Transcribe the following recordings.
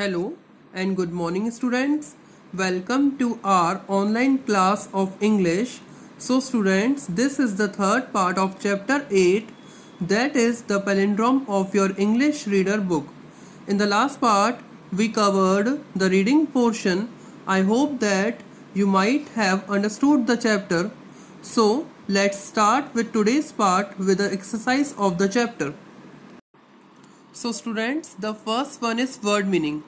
Hello and good morning students. Welcome to our online class of English. So students, this is the third part of chapter 8 that is the palindrome of your English reader book. In the last part, we covered the reading portion. I hope that you might have understood the chapter. So let's start with today's part with the exercise of the chapter. So students, the first one is word meaning.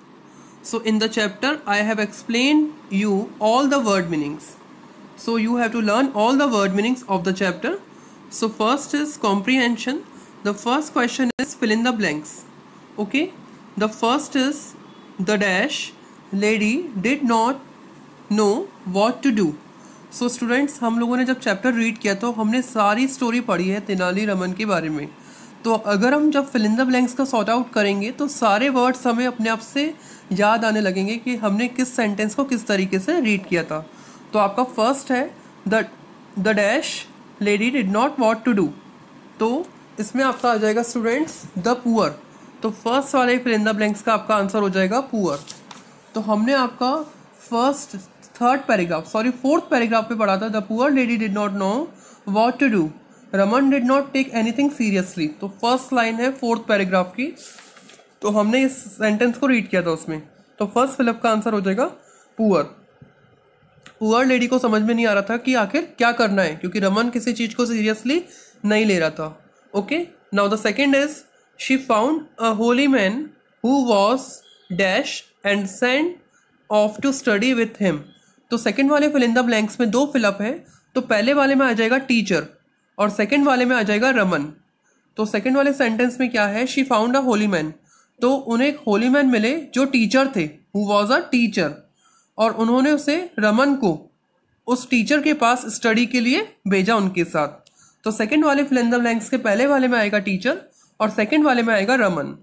so in the chapter i have explained you all the word meanings so you have to learn all the word meanings of the chapter so first is comprehension the first question is fill in the blanks okay the first is the dash lady did not know what to do so so students हम लोगों ने जब chapter read किया तो हमने सारी story पढ़ी है तेनाली रमन के बारे में तो अगर हम जब फिलिंदा ब्लैंक्स का सॉर्ट आउट करेंगे तो सारे वर्ड्स हमें अपने आप से याद आने लगेंगे कि हमने किस सेंटेंस को किस तरीके से रीड किया था तो आपका फर्स्ट है the the dash lady did not what to do तो इसमें आपका आ जाएगा स्टूडेंट्स द पुअर तो फर्स्ट वाले फिलिंदा ब्लैंक्स का आपका आंसर हो जाएगा पुअर तो हमने आपका first third paragraph sorry fourth paragraph पे पढ़ा था the poor lady did not know what to do Raman did not take anything seriously तो फर्स्ट लाइन है फोर्थ पैराग्राफ की तो हमने इस सेंटेंस को रीड किया था उसमें तो फर्स्ट फिलअप का आंसर हो जाएगा पुअर पुअर लेडी को समझ में नहीं आ रहा था कि आखिर क्या करना है क्योंकि रमन किसी चीज़ को सीरियसली नहीं ले रहा था okay now the second is she found a holy man who was dash and send off to study with him तो सेकेंड वाले फिलिंदा ब्लैंक्स में दो फिलअप है तो पहले वाले में आ जाएगा टीचर और सेकेंड वाले में आ जाएगा रमन तो सेकेंड वाले सेंटेंस में क्या है she found a holy man तो उन्हें एक होली मैन मिले जो टीचर थे हु वॉज अ टीचर और उन्होंने उसे रमन को उस टीचर के पास स्टडी के लिए भेजा उनके साथ तो सेकंड वाले फिलेंदम लैंग्स के पहले वाले में आएगा टीचर और सेकंड वाले में आएगा Raman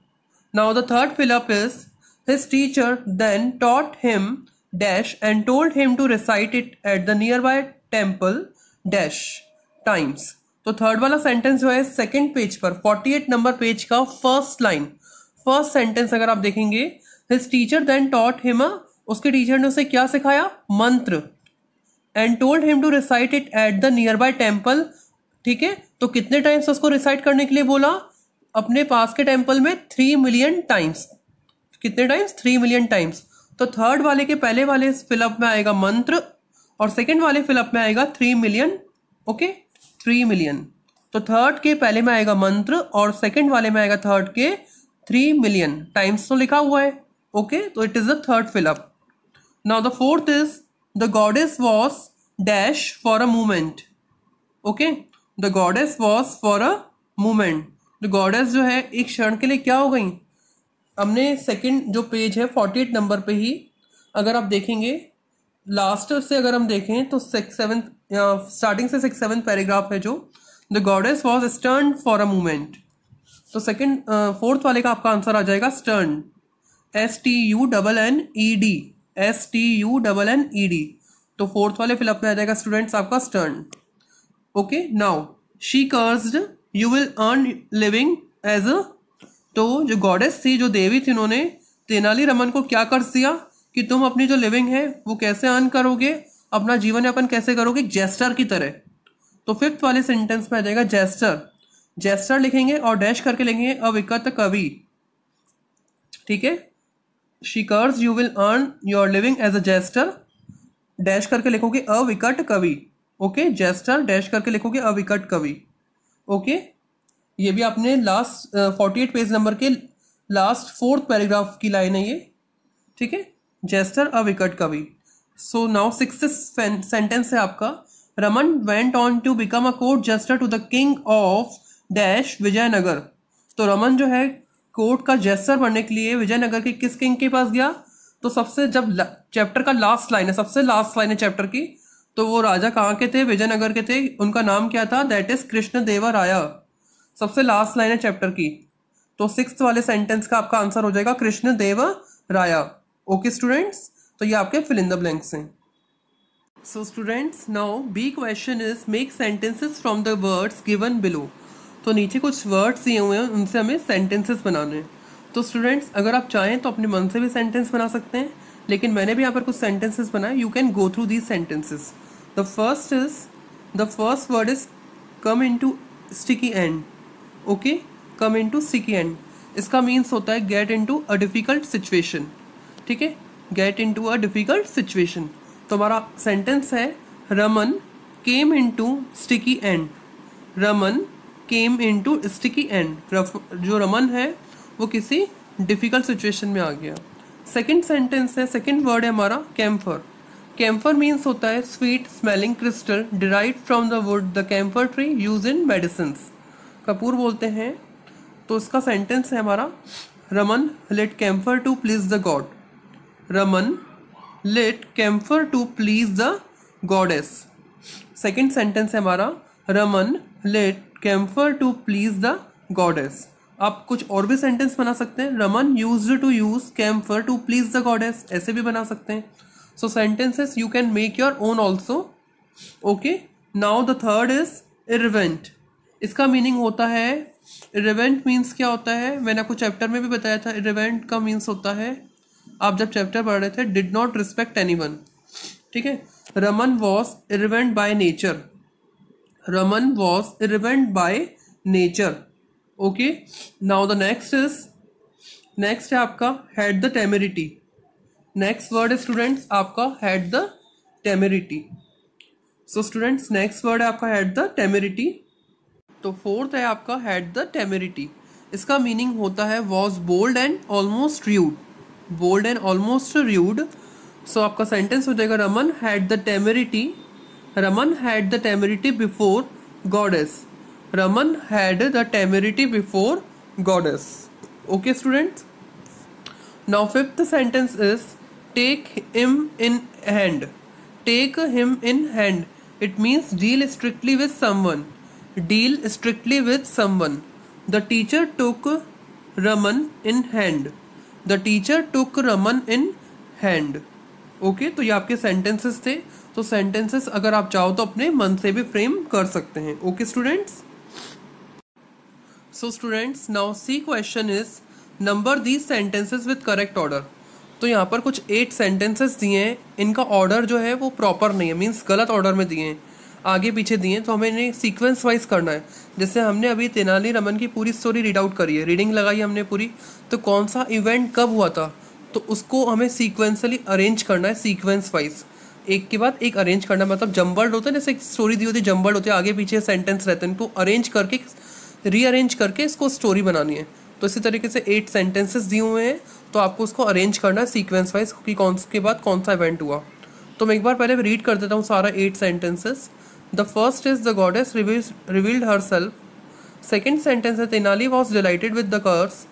now the third fill up is his teacher then taught him dash and told him to recite it at the nearby temple dash times तो थर्ड वाला सेंटेंस जो है सेकेंड पेज पर फोर्टी एट नंबर पेज का first line first sentence अगर आप देखेंगे his teacher then taught him उसके टीचर ने उसे क्या सिखाया मंत्र and told him to recite it at the nearby temple ठीक है तो कितने टाइम्स उसको रिसाइट करने के लिए बोला अपने पास के टेम्पल में थ्री मिलियन टाइम्स कितने टाइम्स थ्री मिलियन टाइम्स तो थर्ड वाले के पहले वाले फिलअप में आएगा मंत्र और सेकेंड वाले फिलअप में आएगा three million okay three million तो थर्ड के पहले में आएगा मंत्र और सेकेंड वाले में आएगा थर्ड के थ्री मिलियन टाइम्स तो लिखा हुआ है ओके तो it is the third fill up now the fourth is the goddess was dash for a moment okay the goddess was for a moment the goddess जो है एक क्षण के लिए क्या हो गई हमने सेकेंड जो पेज है फोर्टी एट नंबर पर ही अगर आप देखेंगे लास्ट से अगर हम देखें तो सिक्स सेवन स्टार्टिंग से सिक्स सेवन पैराग्राफ है जो the goddess was stern for a moment तो सेकंड फोर्थ uh, वाले का आपका आंसर आ जाएगा stern S T U double N E D S T U double N E D तो फोर्थ वाले फिलअप में आ जाएगा स्टूडेंट्स आपका stern okay now she cursed you will earn living as a तो जो गॉडेस थी जो देवी थी उन्होंने तेनाली रमन को क्या कर्ज दिया कि तुम अपनी जो लिविंग है वो कैसे अर्न करोगे अपना जीवन यापन कैसे करोगे जेस्टर की तरह तो फिफ्थ वाले सेंटेंस में आ जाएगा जेस्टर जेस्टर लिखेंगे और डैश करके लिखेंगे अविकत कवि ठीक है she cursed you will earn your living as a jester dash करके लिखोगे अविकट कवि ओके जेस्टर डैश करके लिखोगे अविकट कवि ओके ये भी आपने last forty eight page number के लास्ट फोर्थ पैराग्राफ की लाइन है ये ठीक है जेस्टर अविकट कवि सो नाउ सिक्स सेंटेंस है आपका Raman went on to become a court jester to the king of dash Vijayanagar तो रमन जो है कोर्ट का जेस्टर बनने के लिए विजयनगर के किस किंग के पास गया तो सबसे जब चैप्टर का लास्ट लाइन है सबसे लास्ट लाइन है चैप्टर की तो वो राजा कहाँ के थे विजयनगर के थे उनका नाम क्या था दैट इज़ कृष्ण देवर आया सबसे लास्ट लाइन है चैप्टर की तो सिक्स वाले सेंटेंस का आपका आंसर हो जाएगा कृष्ण देव राया ओके स्टूडेंट्स तो ये आपके फिल इन द ब्लैंक्स हैं so students now B question is make sentences from the words given below तो नीचे कुछ वर्ड्स दिए हुए हैं उनसे हमें सेंटेंसेस बनाने हैं तो स्टूडेंट्स अगर आप चाहें तो अपने मन से भी सेंटेंस बना सकते हैं लेकिन मैंने भी यहाँ पर कुछ सेंटेंसेस बनाए you can go through these sentences the first is the first word is come into sticky end okay come into sticky end इसका मीन्स होता है get into a difficult situation ठीक है get into a difficult situation तो हमारा sentence है Raman came into sticky end Raman came into sticky end जो रमन है वो किसी डिफ़िकल्ट सिचुएशन में आ गया सेकेंड सेंटेंस है सेकेंड वर्ड है हमारा कैम्फर कैम्फर मीन्स होता है sweet smelling crystal derive from the wood the camphor tree use in medicine कपूर बोलते हैं तो उसका सेंटेंस है हमारा Raman let camphor to please the god Raman let camphor to please the goddess second sentence है हमारा Raman let camphor to please the goddess आप कुछ और भी सेंटेंस बना सकते हैं Raman use to use camphor to please the goddess ऐसे भी बना सकते हैं so sentences you can make your own also okay now the third is event इसका मीनिंग होता है इवेंट मीन्स क्या होता है मैंने आपको चैप्टर में भी बताया था इवेंट का मीन्स होता है आप जब चैप्टर पढ़ रहे थे did not respect anyone ठीक है Raman was event by nature Raman was reverent by nature okay now the next is next है आपका had the temerity next word है स्टूडेंट्स आपका had the temerity so students next word है आपका had the temerity तो fourth है आपका had the temerity इसका मीनिंग होता है was bold and almost rude bold and almost rude सो आपका सेंटेंस हो जाएगा Raman had the temerity Raman had the temerity before goddess. Raman had the temerity before goddess. Okay, students. Now, fifth sentence is take him in hand. Take him in hand. It means deal strictly with someone. Deal strictly with someone. The teacher took Raman in hand. The teacher took Raman in hand. Okay तो ये आपके sentences थे तो sentences अगर आप चाहो तो अपने मन से भी फ्रेम कर सकते हैं okay students so students now C question is number these sentences with correct order तो यहाँ पर कुछ एट सेंटेंसेस दिए हैं इनका ऑर्डर जो है वो प्रॉपर नहीं है मीन्स गलत ऑर्डर में दिए हैं आगे पीछे दिए हैं तो हमें इन्हें सीक्वेंस वाइज करना है जैसे हमने अभी तेनाली रमन की पूरी स्टोरी रीड आउट करी है रीडिंग लगाई हमने पूरी तो कौन सा इवेंट कब हुआ था तो उसको हमें सीक्वेंसली अरेंज करना है सीक्वेंस वाइज एक के बाद एक अरेंज करना मतलब जम्बल्ड होता है जैसे एक स्टोरी दी होती है जम्बल्ड होती है आगे पीछे सेंटेंस रहते हैं तो अरेंज करके रीअरेंज करके इसको स्टोरी बनानी है तो इसी तरीके से एट सेंटेंसेस दिए हुए हैं तो आपको उसको अरेंज करना है सीक्वेंस वाइज कि कौन के बाद कौन सा इवेंट हुआ तो मैं एक बार पहले रीड कर देता हूँ सारा eight sentences the first is the goddess revealed herself second sentence है Tenali was delighted with the curse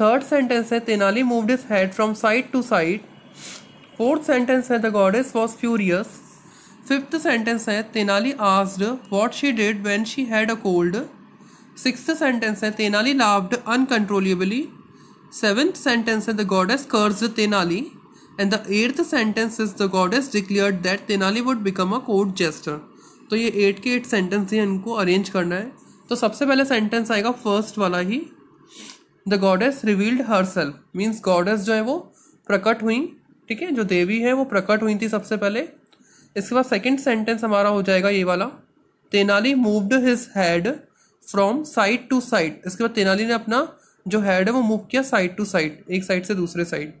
third sentence है Tenali moved his head from side to side fourth sentence है the goddess was furious fifth sentence है Tenali asked what she did when she had a cold six sentence है Tenali laughed uncontrollably seventh sentence है the goddess cursed Tenali and the eighth sentence is the goddess declared that Tenali would become a court jester तो ये eight के eight sentence ही इनको arrange करना है तो सबसे पहले सेंटेंस आएगा फर्स्ट वाला ही the goddess revealed herself means goddess जो है वो प्रकट हुई ठीक है जो देवी है वो प्रकट हुई थी सबसे पहले इसके बाद सेकेंड सेंटेंस हमारा हो जाएगा ये वाला Tenali moved his head from side to side इसके बाद तेनाली ने अपना जो हैड है वो मूव किया साइड टू साइड एक साइड से दूसरे साइड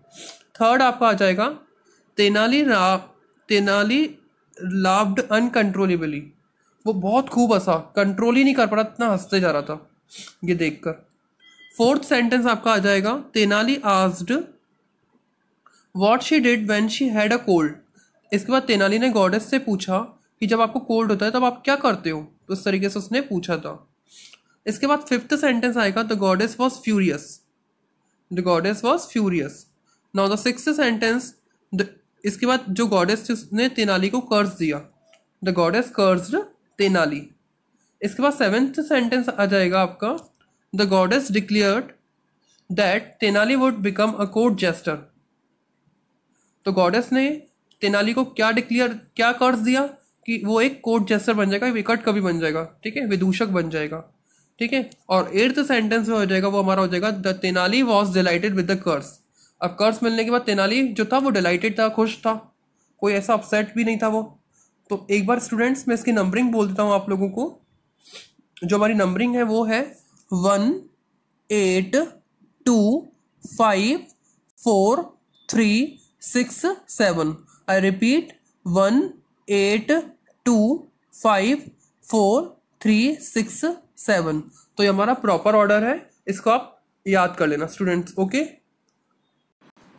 थर्ड आपका आ जाएगा तेनाली रा तेनाली लाव्ड अनकंट्रोलेबली वो बहुत खूब हंसा कंट्रोल ही नहीं कर पा रहा इतना हंसते जा रहा था ये देखकर फोर्थ सेंटेंस आपका आ जाएगा Tenali asked what she did when she had a cold इसके बाद तेनाली ने गॉडेस से पूछा कि जब आपको कोल्ड होता है तब आप क्या करते हो तो उस तरीके से उसने पूछा था इसके बाद फिफ्थ सेंटेंस आएगा the goddess was furious the goddess was furious now the six sentence the इसके बाद जो गॉडेस थी उसने तेनाली को कर्ज दिया द गॉडेस कर्ज तेनाली इसके बाद सेवेंथ सेंटेंस आ जाएगा आपका the goddess declared that Tenali would become a court jester. तो गॉडेस ने तेनाली को क्या डिक्लेयर क्या कर्ज दिया कि वो एक कोर्ट जेस्टर बन जाएगा विकट कवि बन जाएगा ठीक है विदूषक बन जाएगा ठीक है और एर्थ सेंटेंस में हो जाएगा वो हमारा हो जाएगा the Tenali was delighted with the curse अब कर्स मिलने के बाद तेनाली जो था वो डिलाइटेड था खुश था कोई ऐसा अपसेट भी नहीं था वो तो एक बार स्टूडेंट्स मैं इसकी नंबरिंग बोल देता हूँ आप लोगों को जो हमारी नंबरिंग है वो है one eight two five four three six seven I repeat one eight two five four three six seven तो ये हमारा प्रॉपर ऑर्डर है इसको आप याद कर लेना स्टूडेंट्स ओके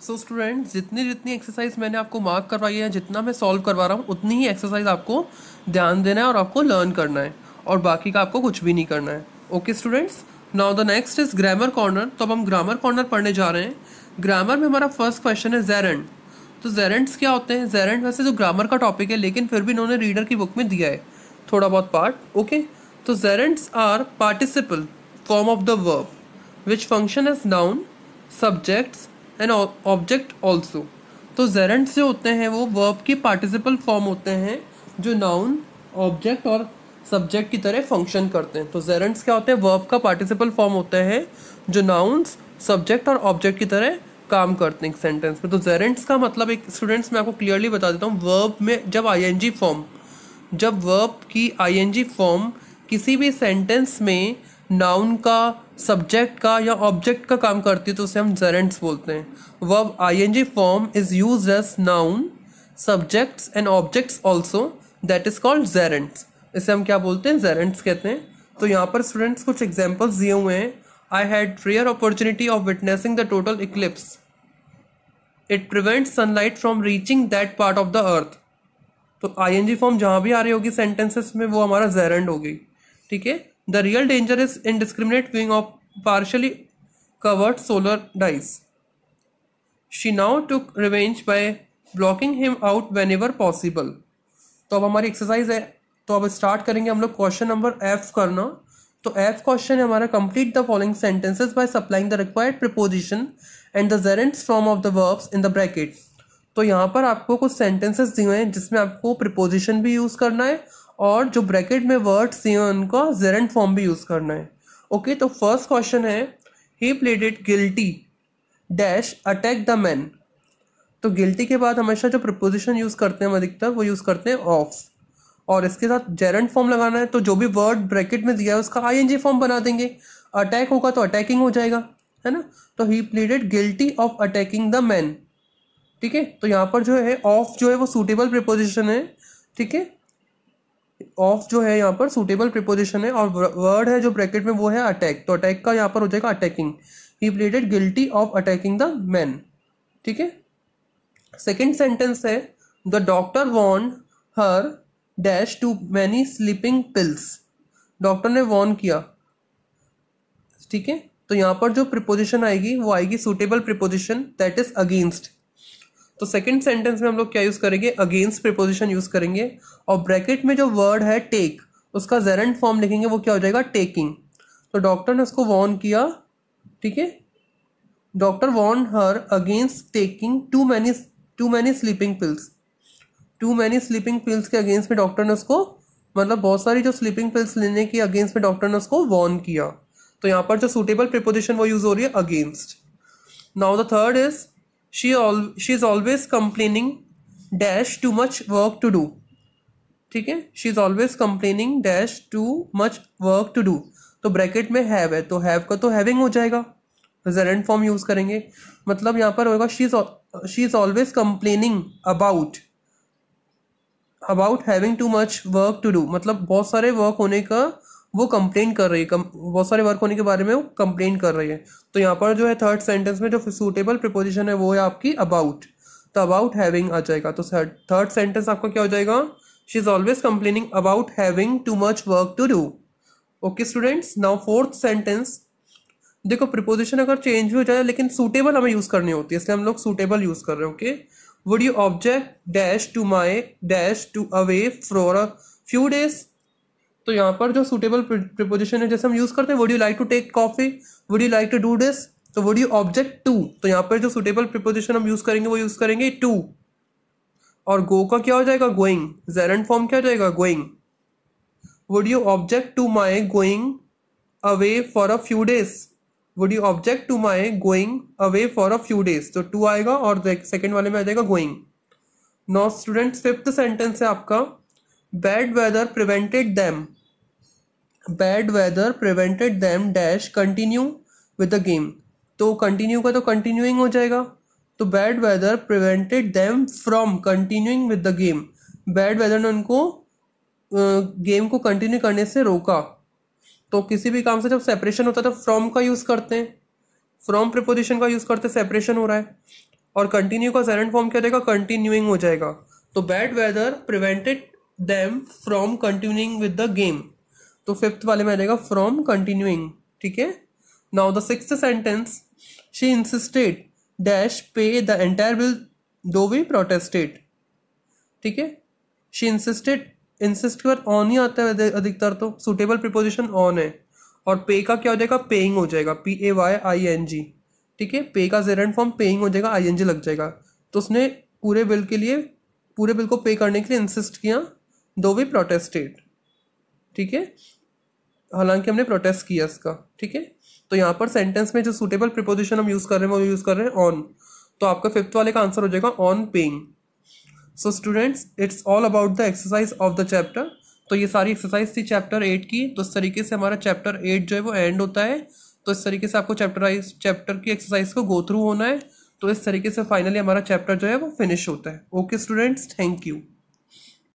सो स्टूडेंट्स जितनी जितनी एक्सरसाइज मैंने आपको मार्क करवाई है जितना मैं सॉल्व करवा रहा हूँ उतनी ही एक्सरसाइज आपको ध्यान देना है और आपको लर्न करना है और बाकी का आपको कुछ भी नहीं करना है okay students now the next is grammar corner तो अब हम ग्रामर कॉर्नर पढ़ने जा रहे हैं ग्रामर में हमारा फर्स्ट क्वेश्चन है जेरेंट तो जेरेंट्स क्या होते हैं जेरेंट वैसे तो ग्रामर का टॉपिक है लेकिन फिर भी इन्होंने रीडर की बुक में दिया है थोड़ा बहुत पार्ट ओके तो gerunds are participle form of the verb which function as noun subjects and object also तो जेरेंट्स जो होते हैं वो वर्ब के पार्टिसिपल फॉर्म होते हैं जो नाउन ऑब्जेक्ट और सब्जेक्ट की तरह फंक्शन करते हैं तो जेरेंट्स क्या होते हैं वर्ब का पार्टिसिपल फॉर्म होता है जो नाउन्स सब्जेक्ट और ऑब्जेक्ट की तरह काम करते हैं सेंटेंस में तो जेरेंट्स का मतलब एक स्टूडेंट्स मैं आपको क्लियरली बता देता हूँ वर्ब में जब आईएनजी फॉर्म जब वर्ब की आईएनजी फॉर्म किसी भी सेंटेंस में नाउन का सब्जेक्ट का या ऑब्जेक्ट का काम करती है तो उसे हम जेरेंट्स बोलते हैं verb ING form is use as noun subjects and objects also that is called gerunds इसे हम क्या बोलते हैं जेरेंट्स कहते हैं तो यहाँ पर स्टूडेंट्स कुछ एग्जाम्पल्स दिए हुए हैं I had rare opportunity of witnessing the total eclipse it prevent sunlight from reaching that part of the earth तो आई एन जी फॉर्म जहाँ भी आ रही होगी सेंटेंसेस में वो हमारा जेरेंड होगी ठीक है the real danger is indiscriminate viewing of partially covered solar dice she now to revenge by blocking him out whenever possible तो अब हमारी एक्सरसाइज है तो अब स्टार्ट करेंगे हम लोग क्वेश्चन नंबर एफ करना तो एफ क्वेश्चन है हमारा complete the following sentences by supplying the required preposition and the gerunds form of the verbs in the bracket तो यहाँ पर आपको कुछ सेंटेंसेस दिए हैं जिसमें आपको प्रिपोजिशन भी यूज़ करना है और जो ब्रैकेट में वर्ड्स दिए हैं उनका जेरेंट फॉर्म भी यूज़ करना है ओके तो फर्स्ट क्वेश्चन है he pled it guilty dash attack the man तो गिल्टी के बाद हमेशा जो प्रपोजिशन यूज़ करते हैं हम अधिकतर वो यूज़ करते हैं ऑफ और इसके साथ जेरेंट फॉर्म लगाना है तो जो भी वर्ड ब्रैकेट में दिया है उसका आई फॉर्म बना देंगे अटैक होगा तो अटैकिंग हो जाएगा है ना तो he pleaded guilty of attacking the man ठीक है तो यहाँ पर जो है ऑफ जो है वो सूटेबल प्रिपोजिशन है ठीक है ऑफ जो है यहाँ पर सूटेबल प्रिपोजिशन है और वर्ड है जो ब्रैकेट में वो है अटैक तो अटैक का यहाँ पर हो जाएगा attacking he pleaded guilty of attacking the man ठीक है सेकेंड सेंटेंस है the doctor warned her dash too many sleeping pills doctor ने वॉर्न किया ठीक है तो यहाँ पर जो प्रिपोजिशन आएगी वो आएगी suitable preposition that is against तो सेकेंड सेंटेंस में हम लोग क्या यूज़ करेंगे अगेंस्ट प्रिपोजिशन यूज़ करेंगे और ब्रैकेट में जो वर्ड है टेक उसका जेरेंट फॉर्म लिखेंगे वो क्या हो जाएगा टेकिंग तो डॉक्टर ने उसको वॉर्न किया ठीक है doctor warned her against taking too many too many sleeping pills too many sleeping pills के अगेंस्ट में डॉक्टर ने उसको मतलब बहुत सारी जो स्लीपिंग पिल्स लेने के अगेंस्ट में डॉक्टर ने उसको वॉर्न किया तो यहाँ पर जो सूटेबल प्रिपोजिशन वो यूज़ हो रही है against now the third is she all she is always complaining dash too much work to do ठीक है she is always complaining dash too much work to do तो ब्रैकेट में have है तो हैव का तो हैविंग हो जाएगा रिजरेंट फॉर्म यूज़ करेंगे मतलब यहाँ पर होगा she is she is always complaining about about having too much work to do मतलब बहुत सारे वर्क होने का वो कंप्लेन कर रही है बहुत सारे वर्क होने के बारे में वो कंप्लेन कर रही है तो यहाँ पर जो है थर्ड सेंटेंस में जो सूटेबल प्रिपोजिशन है वो है आपकी अबाउट तो अबाउट हैविंग आ जाएगा तो थर्ड सेंटेंस आपका क्या हो जाएगा she is always complaining about having too much work to do okay students now fourth sentence देखो प्रिपोजिशन अगर चेंज भी हो जाए लेकिन सूटेबल हमें यूज़ करनी होती है इसलिए हम लोग सूटेबल यूज़ कर रहे हैं okay okay? Would you object dash to my dash to away for a few days तो यहाँ पर जो सुटेबल प्रिपोजिशन है जैसे हम यूज करते हैं would you like to take coffee would you like to do this तो वुड यू ऑब्जेक्ट टू तो यहाँ पर जो सुटेबल प्रिपोजिशन हम यूज करेंगे वो यूज करेंगे टू और गो का क्या हो जाएगा गोइंग जेरेंट फॉर्म क्या हो जाएगा going would you object to my going away for a few days would you object to my going away for a few days तो टू आएगा और सेकेंड वाले में आ जाएगा going now student fifth sentence है आपका bad weather prevented them bad weather prevented them dash continue with the game तो कंटिन्यू का तो कंटिन्यूइंग हो जाएगा तो bad weather prevented them from continuing with the game bad weather ने उनको गेम को कंटिन्यू करने से रोका तो किसी भी काम से जब सेपरेशन होता है तो फ्रॉम का यूज़ करते हैं फ्रॉम प्रिपोजिशन का यूज़ करते सेपरेशन हो रहा है और कंटिन्यू का सेकेंड फॉर्म क्या देगा कंटिन्यूइंग हो जाएगा तो bad weather prevented them from continuing with the game तो फिफ्थ वाले में आ जाएगा फ्रॉम कंटिन्यूइंग ठीक है now the six sentence she insisted dash pay the entire bill though we protested ठीक है शी इंसिस्टेड इंसिस्ट के बाद ऑन ही आता है अधिकतर तो सुटेबल प्रिपोजिशन ऑन है और पे का क्या हो जाएगा पेइंग हो जाएगा P A Y I N G ठीक है पे का जेरेंट फॉर्म पेइंग हो जाएगा आई एन जी लग जाएगा तो उसने पूरे बिल के लिए पूरे बिल को पे करने के लिए इंसिस्ट किया दो वी प्रोटेस्टेड ठीक है हालांकि हमने प्रोटेस्ट किया इसका ठीक है तो यहाँ पर सेंटेंस में जो सुटेबल प्रिपोजिशन हम यूज़ कर रहे हैं वो यूज़ कर रहे हैं ऑन तो आपका फिफ्थ वाले का आंसर हो जाएगा on paying so students it's all about the exercise of the chapter तो ये सारी एक्सरसाइज थी चैप्टर एट की तो इस तरीके से हमारा चैप्टर एट जो है वो एंड होता है तो इस तरीके से आपको चैप्टराइज चैप्टर की एक्सरसाइज को गो थ्रू होना है तो इस तरीके से फाइनली हमारा चैप्टर जो है वो फिनिश होता है ओके स्टूडेंट्स थैंक यू